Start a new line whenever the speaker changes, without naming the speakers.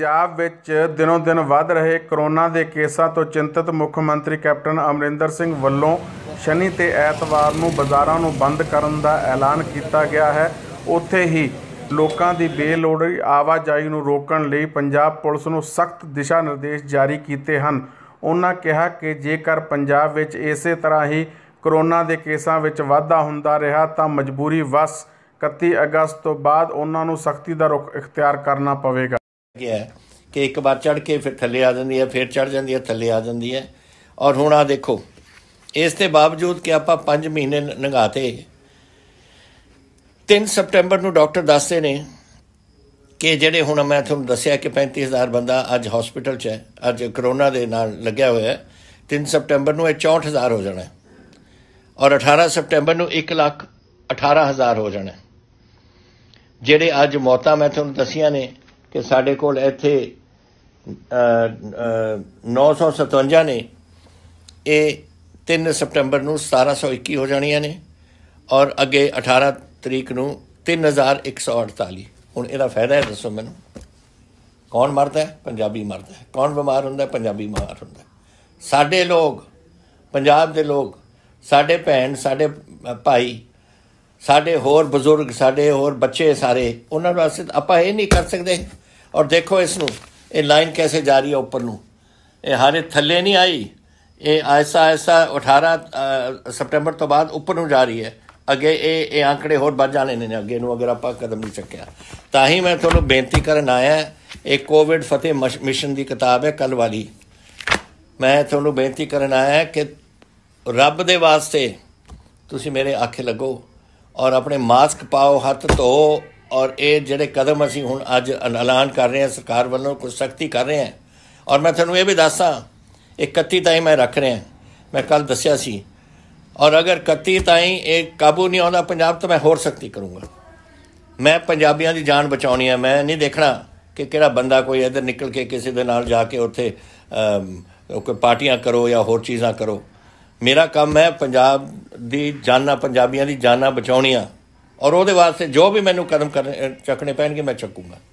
ਪੰਜਾਬ ਵਿੱਚ ਦਿਨੋਂ ਦਿਨ ਵੱਧ ਰਹੇ ਕਰੋਨਾ ਦੇ ਕੇਸਾਂ ਤੋਂ ਚਿੰਤਤ ਮੁੱਖ ਮੰਤਰੀ ਕੈਪਟਨ ਅਮਰਿੰਦਰ ਸਿੰਘ ਵੱਲੋਂ ਸ਼ਨੀ ਤੇ ਐਤਵਾਰ ਨੂੰ ਬਾਜ਼ਾਰਾਂ ਨੂੰ ਬੰਦ ਕਰਨ ਦਾ ਐਲਾਨ ਕੀਤਾ ਗਿਆ ਹੈ ਉੱਥੇ ਹੀ ਲੋਕਾਂ ਦੀ ਬੇਲੋੜੀ ਆਵਾਜਾਈ ਨੂੰ ਰੋਕਣ ਲਈ ਪੰਜਾਬ ਪੁਲਿਸ ਨੂੰ ਸਖਤ ਦਿਸ਼ਾ ਨਿਰਦੇਸ਼ ਜਾਰੀ ਕੀਤੇ ਹਨ ਉਹਨਾਂ ਕਿਹਾ ਕਿ ਜੇਕਰ ਪੰਜਾਬ ਵਿੱਚ ਇਸੇ ਤਰ੍ਹਾਂ ਹੀ ਕਰੋਨਾ ਦੇ ਕੇਸਾਂ ਵਿੱਚ ਵਾਧਾ ਹੁੰਦਾ ਰਿਹਾ ਤਾਂ ਮਜਬੂਰੀ ਵਸ 31 ਅਗਸਤ ਤੋਂ ਬਾਅਦ ਉਹਨਾਂ ਨੂੰ ਸਖਤੀ ਦਾ ਰੁਖ ਇਖਤਿਆਰ ਕਰਨਾ ਪਵੇਗਾ
ਗਿਆ ਕਿ ਇੱਕ ਵਾਰ ਚੜ ਕੇ ਫਿਰ ਥੱਲੇ ਆ ਜਾਂਦੀ ਹੈ ਫਿਰ ਚੜ ਜਾਂਦੀ ਹੈ ਥੱਲੇ ਆ ਜਾਂਦੀ ਹੈ ਔਰ ਹੁਣ ਆ ਦੇਖੋ ਇਸ ਦੇ ਬਾਵਜੂਦ ਕਿ ਆਪਾਂ 5 ਮਹੀਨੇ ਨੰਗਾਤੇ 3 ਸਪਟੈਂਬਰ ਨੂੰ ਡਾਕਟਰ ਦੱਸਦੇ ਨੇ ਕਿ ਜਿਹੜੇ ਹੁਣ ਮੈਂ ਤੁਹਾਨੂੰ ਦੱਸਿਆ ਕਿ 35000 ਬੰਦਾ ਅੱਜ ਹਸਪੀਟਲ 'ਚ ਹੈ ਅੱਜ ਕਰੋਨਾ ਦੇ ਨਾਲ ਲੱਗਿਆ ਹੋਇਆ ਹੈ 3 ਸਪਟੈਂਬਰ ਨੂੰ ਇਹ 64000 ਹੋ ਜਾਣਾ ਔਰ 18 ਸਪਟੈਂਬਰ ਨੂੰ 1 ਲੱਖ 18000 ਹੋ ਜਾਣਾ ਜਿਹੜੇ ਅੱਜ ਮੌਤਾਂ ਮੈਂ ਤੁਹਾਨੂੰ ਦੱਸੀਆਂ ਨੇ ਕਿ ਸਾਡੇ ਕੋਲ ਇੱਥੇ 957 ਨੇ ਇਹ 3 ਸਪਟੰਬਰ ਨੂੰ 1721 ਹੋ ਜਾਣੀਆਂ ਨੇ ਔਰ ਅੱਗੇ 18 ਤਰੀਕ ਨੂੰ 3148 ਹੁਣ ਇਹਦਾ ਫਾਇਦਾ ਹੈ ਦੱਸੋ ਮੈਨੂੰ ਕੌਣ ਮਰਦਾ ਹੈ ਪੰਜਾਬੀ ਮਰਦਾ ਹੈ ਕੌਣ ਬਿਮਾਰ ਹੁੰਦਾ ਹੈ ਪੰਜਾਬੀ ਬਿਮਾਰ ਹੁੰਦਾ ਹੈ ਸਾਡੇ ਲੋਕ ਪੰਜਾਬ ਦੇ ਲੋਕ ਸਾਡੇ ਭੈਣ ਸਾਡੇ ਭਾਈ ਸਾਡੇ ਹੋਰ ਬਜ਼ੁਰਗ ਸਾਡੇ ਹੋਰ ਬੱਚੇ ਸਾਰੇ ਉਹਨਾਂ ਵਾਸਤੇ ਆਪਾਂ ਇਹ ਨਹੀਂ ਕਰ ਸਕਦੇ ਔਰ ਦੇਖੋ ਇਸ ਨੂੰ ਇਹ ਲਾਈਨ ਕੈਸੇ ਜਾ ਰਹੀ ਹੈ ਉੱਪਰ ਨੂੰ ਇਹ ਹਾਰੇ ਥੱਲੇ ਨਹੀਂ ਆਈ ਇਹ ਐਸਾ ਐਸਾ 18 ਸਪਟੈਂਬਰ ਤੋਂ ਬਾਅਦ ਉੱਪਰ ਨੂੰ ਜਾ ਰਹੀ ਹੈ ਅੱਗੇ ਇਹ ਇਹ ਆંકੜੇ ਹੋਰ ਵੱਧ ਜਾਣੇ ਨੇ ਅੱਗੇ ਨੂੰ ਅਗਰ ਆਪਾਂ ਕਦਮ ਨਹੀਂ ਚੱਕਿਆ ਤਾਂ ਹੀ ਮੈਂ ਤੁਹਾਨੂੰ ਬੇਨਤੀ ਕਰਨ ਆਇਆ ਇਹ ਕੋਵਿਡ ਫਤਿਹ ਮਿਸ਼ਨ ਦੀ ਕਿਤਾਬ ਹੈ ਕੱਲ ਵਾਲੀ ਮੈਂ ਤੁਹਾਨੂੰ ਬੇਨਤੀ ਕਰਨ ਆਇਆ ਕਿ ਰੱਬ ਦੇ ਵਾਸਤੇ ਤੁਸੀਂ ਮੇਰੇ ਆਖੇ ਲੱਗੋ ਔਰ ਆਪਣੇ ਮਾਸਕ ਪਾਓ ਹੱਥ ਧੋ ਔਰ ਇਹ ਜਿਹੜੇ ਕਦਮ ਅਸੀਂ ਹੁਣ ਅੱਜ ਐਲਾਨ ਕਰ ਰਹੇ ਹਾਂ ਸਰਕਾਰ ਵੱਲੋਂ ਕੁਝ ਸਖਤੀ ਕਰ ਰਹੇ ਹਾਂ ਔਰ ਮੈਂ ਤੁਹਾਨੂੰ ਇਹ ਵੀ ਦੱਸਾਂ 31 ਤਾਈਂ ਮੈਂ ਰੱਖ ਰਿਹਾ ਮੈਂ ਕੱਲ ਦੱਸਿਆ ਸੀ ਔਰ ਅਗਰ 31 ਤਾਈਂ ਇਹ ਕਾਬੂ ਨਹੀਂ ਆਉਂਦਾ ਪੰਜਾਬ ਤਾਂ ਮੈਂ ਹੋਰ ਸਖਤੀ ਕਰੂੰਗਾ ਮੈਂ ਪੰਜਾਬੀਆਂ ਦੀ ਜਾਨ ਬਚਾਉਣੀ ਹੈ ਮੈਂ ਨਹੀਂ ਦੇਖਣਾ ਕਿ ਕਿਹੜਾ ਬੰਦਾ ਕੋਈ ਇੱਧਰ ਨਿਕਲ ਕੇ ਕਿਸੇ ਦੇ ਨਾਲ ਜਾ ਕੇ ਉੱਥੇ ਕੋਈ ਪਾਰਟੀਆਂ ਕਰੋ ਜਾਂ ਹੋਰ ਚੀਜ਼ਾਂ ਕਰੋ ਮੇਰਾ ਕੰਮ ਹੈ ਪੰਜਾਬ ਦੀ ਜਾਨਾਂ ਪੰਜਾਬੀਆਂ ਦੀ ਜਾਨਾਂ ਬਚਾਉਣੀਆਂ ਔਰ ਉਹਦੇ ਵਾਸਤੇ ਜੋ ਵੀ ਮੈਨੂੰ ਕਦਮ ਚੱਕਣੇ ਪੈਣਗੇ ਮੈਂ ਚੱਕੂਗਾ